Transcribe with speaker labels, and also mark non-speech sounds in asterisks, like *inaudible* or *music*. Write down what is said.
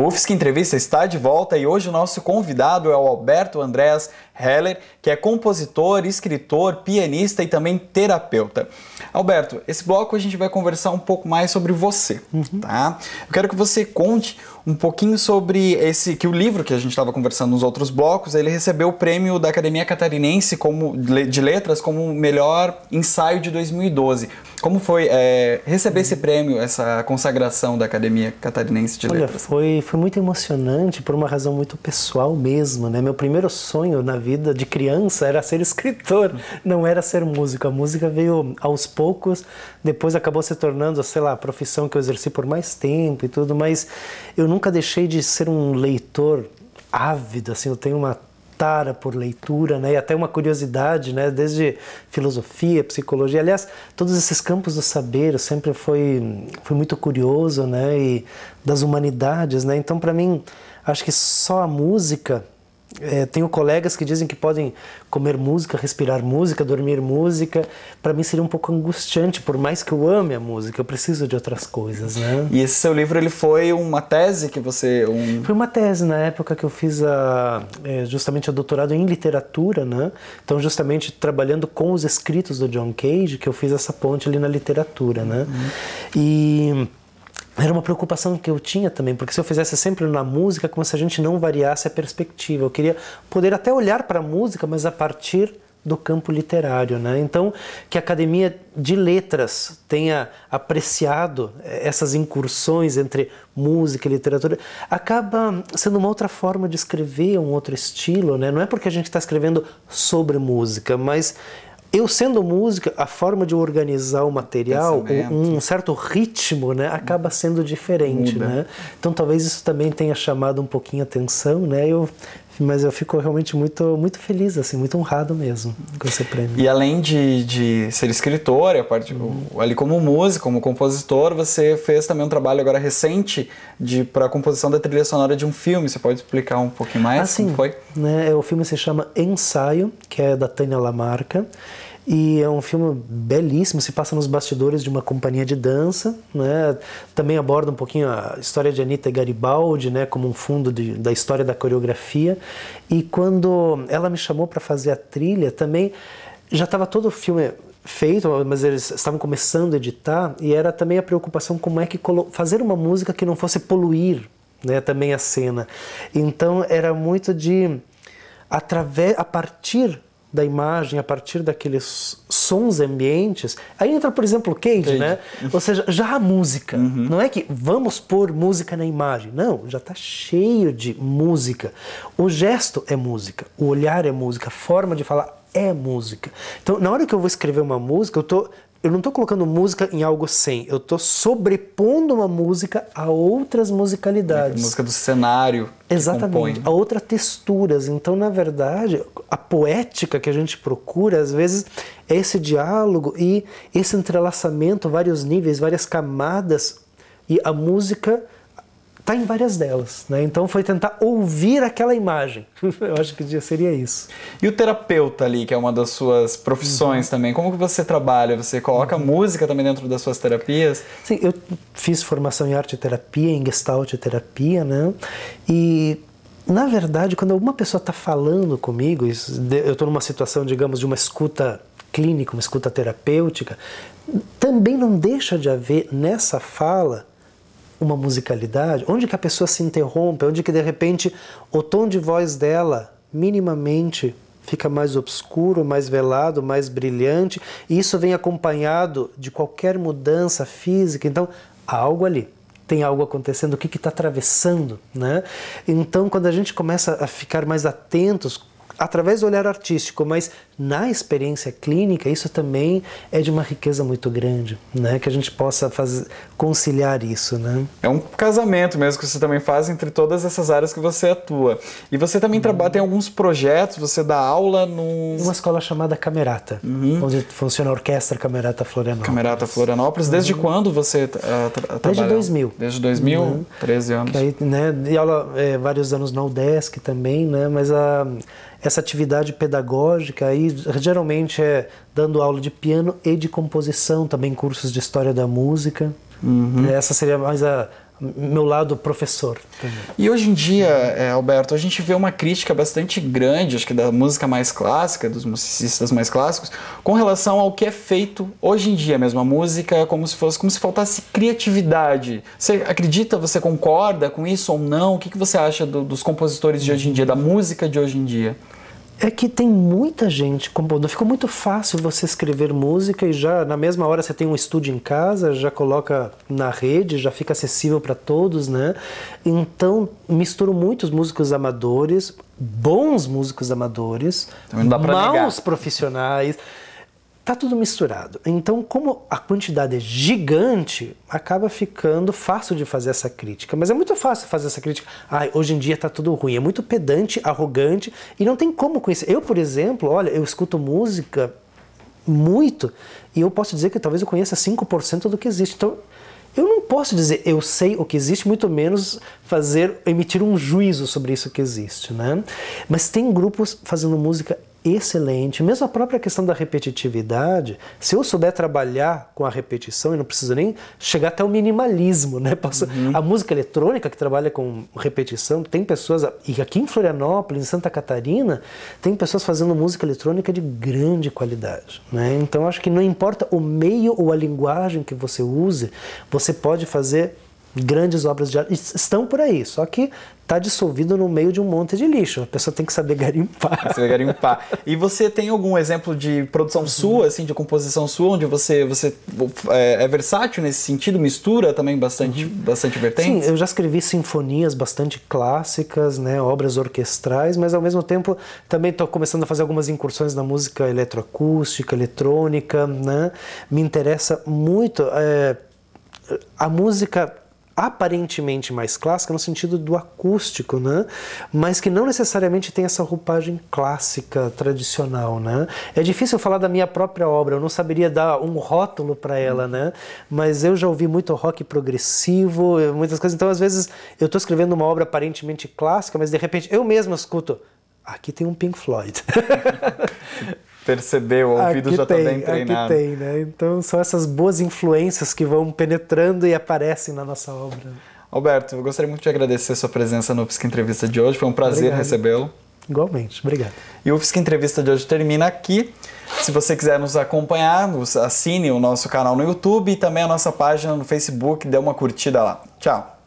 Speaker 1: O UFSC Entrevista está de volta e hoje o nosso convidado é o Alberto Andrés, Heller, que é compositor, escritor, pianista e também terapeuta. Alberto, esse bloco a gente vai conversar um pouco mais sobre você, uhum. tá? Eu quero que você conte um pouquinho sobre esse que o livro que a gente estava conversando nos outros blocos, ele recebeu o prêmio da Academia Catarinense como de letras como melhor ensaio de 2012. Como foi é, receber esse prêmio, essa consagração da Academia Catarinense de Olha, Letras?
Speaker 2: Foi foi muito emocionante por uma razão muito pessoal mesmo, né? Meu primeiro sonho na vida vida de criança era ser escritor, não era ser músico. A música veio aos poucos, depois acabou se tornando, sei lá, a profissão que eu exerci por mais tempo e tudo, mas eu nunca deixei de ser um leitor ávido, assim, eu tenho uma tara por leitura, né? E até uma curiosidade, né? Desde filosofia, psicologia, aliás, todos esses campos do saber, sempre foi foi muito curioso, né? E das humanidades, né? Então, para mim, acho que só a música é, tenho colegas que dizem que podem comer música, respirar música, dormir música. Para mim seria um pouco angustiante, por mais que eu ame a música, eu preciso de outras coisas, né? E esse seu livro ele foi uma tese que você um... foi uma tese na época que eu fiz a é, justamente a doutorado em literatura, né? Então justamente trabalhando com os escritos do John Cage que eu fiz essa ponte ali na literatura, né? Uhum. E era uma preocupação que eu tinha também, porque se eu fizesse sempre na música, como se a gente não variasse a perspectiva. Eu queria poder até olhar para a música, mas a partir do campo literário, né? Então, que a Academia de Letras tenha apreciado eh, essas incursões entre música e literatura, acaba sendo uma outra forma de escrever, um outro estilo, né? Não é porque a gente está escrevendo sobre música, mas eu sendo música, a forma de organizar o material, um, um certo ritmo, né, acaba sendo diferente, Muda. né? Então talvez isso também tenha chamado um pouquinho a atenção, né? Eu mas eu fico realmente muito, muito feliz, assim, muito honrado mesmo com esse prêmio.
Speaker 1: E além de, de ser escritor, a parte, uhum. ali como músico, como compositor, você fez também um trabalho agora recente de para a composição da trilha sonora de um filme. Você pode explicar um pouquinho mais? assim,
Speaker 2: foi? Né, o filme se chama Ensaio, que é da Tânia Lamarca. E é um filme belíssimo, se passa nos bastidores de uma companhia de dança, né? Também aborda um pouquinho a história de Anitta Garibaldi, né, como um fundo de, da história da coreografia. E quando ela me chamou para fazer a trilha, também já estava todo o filme feito, mas eles estavam começando a editar e era também a preocupação como é que fazer uma música que não fosse poluir, né, também a cena. Então era muito de através a partir da imagem a partir daqueles sons ambientes. Aí entra, por exemplo, o Cage, né? Cage. né? Ou seja, já a música. Uhum. Não é que vamos pôr música na imagem. Não, já está cheio de música. O gesto é música, o olhar é música, a forma de falar é música. Então, na hora que eu vou escrever uma música, eu estou eu não estou colocando música em algo sem, eu estou sobrepondo uma música a outras musicalidades. A música
Speaker 1: do cenário. Exatamente, a
Speaker 2: outras texturas. Então, na verdade, a poética que a gente procura, às vezes, é esse diálogo e esse entrelaçamento, vários níveis, várias camadas, e a música está em várias delas. Né? Então foi tentar ouvir aquela imagem. *laughs* Eu acho que seria isso. E o terapeuta ali, que é uma das suas
Speaker 1: profissões uhum. também, como que você trabalha? Você coloca uhum. música também dentro das suas terapias?
Speaker 2: Sim, eu fiz formação em arte terapia, em gestalt terapia, né? E na verdade, quando alguma pessoa está falando comigo, eu estou numa situação, digamos, de uma escuta clínica, uma escuta terapêutica, também não deixa de haver nessa fala uma musicalidade, onde que a pessoa se interrompe, onde que de repente o tom de voz dela minimamente fica mais obscuro, mais velado, mais brilhante, e isso vem acompanhado de qualquer mudança física. Então, há algo ali. Tem algo acontecendo, o que está atravessando, né? Então, quando a gente começa a ficar mais atentos através do olhar artístico, mas na experiência clínica, isso também é de uma riqueza muito grande, né? Que a gente possa fazer, conciliar isso, né? É um
Speaker 1: casamento mesmo que você também faz entre todas essas áreas que você
Speaker 2: atua. E você também uhum. trabalha, em alguns projetos, você dá aula num... Uma escola chamada Camerata, uhum. onde funciona a Orquestra Camerata Florianópolis.
Speaker 1: Camerata Florianópolis. Desde uhum. quando você uh,
Speaker 2: tra Desde 2000. Desde 2000, uhum. 13 anos. Que aí, né, E aula é, vários anos na UDESC também, né? Mas a, essa atividade pedagógica aí geralmente é dando aula de piano e de composição, também cursos de história da música. Uhum. É, essa seria mais a meu lado professor. Também. E hoje em dia, é,
Speaker 1: Alberto, a gente vê uma crítica bastante grande, acho que da música mais clássica, dos musicistas mais clássicos, com relação ao que é feito hoje em dia mesmo. A música é como se fosse como se faltasse criatividade. Você acredita, você concorda com isso ou não? O que, que você acha do, dos
Speaker 2: compositores de hoje em dia, da música de hoje em dia? É que tem muita gente compondo. Ficou muito fácil você escrever música e já na mesma hora você tem um estúdio em casa, já coloca na rede, já fica acessível para todos, né? Então misturo muitos músicos amadores, bons músicos amadores, maus negar. profissionais. Está tudo misturado. Então, como a quantidade é gigante, acaba ficando fácil de fazer essa crítica. Mas é muito fácil fazer essa crítica. Ai, hoje em dia está tudo ruim. É muito pedante, arrogante e não tem como conhecer. Eu, por exemplo, olha, eu escuto música muito e eu posso dizer que talvez eu conheça 5% do que existe. Então, eu não posso dizer eu sei o que existe, muito menos fazer emitir um juízo sobre isso que existe, né? Mas tem grupos fazendo música excelente. Mesmo a própria questão da repetitividade, se eu souber trabalhar com a repetição, e não preciso nem chegar até o minimalismo, né? *laughs* Posso, uhum. A música eletrônica que trabalha com repetição, tem pessoas, e aqui em Florianópolis, em Santa Catarina, tem pessoas fazendo música eletrônica de grande qualidade, né? Então acho que não importa o meio ou a linguagem que você use, você pode fazer grandes obras de arte estão por aí, só que está dissolvido no meio de um monte de lixo. A pessoa tem que saber *laughs* garimpar.
Speaker 1: Tem que saber garimpar. e você tem algum exemplo de produção uhum. sua, assim, de composição sua, onde você, você é, é versátil nesse sentido, mistura também bastante, uhum. bastante vertentes? Sim, eu já
Speaker 2: escrevi sinfonias bastante clássicas, né, obras orquestrais, mas ao mesmo tempo também estou começando a fazer algumas incursões na música eletroacústica, eletrônica, né? Me interessa muito é, a música aparentemente mais clássica no sentido do acústico, né? Mas que não necessariamente tem essa roupagem clássica tradicional, né? É difícil falar da minha própria obra, eu não saberia dar um rótulo para ela, né? Mas eu já ouvi muito rock progressivo, muitas coisas. Então, às vezes eu estou escrevendo uma obra aparentemente clássica, mas de repente eu mesmo escuto aqui tem um Pink Floyd. *laughs*
Speaker 1: percebeu, o ouvido aqui já está bem treinado. Aqui tem,
Speaker 2: né? Então são essas boas influências que vão penetrando e aparecem na nossa obra.
Speaker 1: Alberto, eu gostaria muito de agradecer a sua presença no UFSC Entrevista de hoje, foi um prazer recebê-lo.
Speaker 2: Igualmente, obrigado.
Speaker 1: E o UFSC Entrevista de hoje termina aqui. Se você quiser nos acompanhar, assine o nosso canal no YouTube e também a nossa página no Facebook, dê uma curtida lá. Tchau!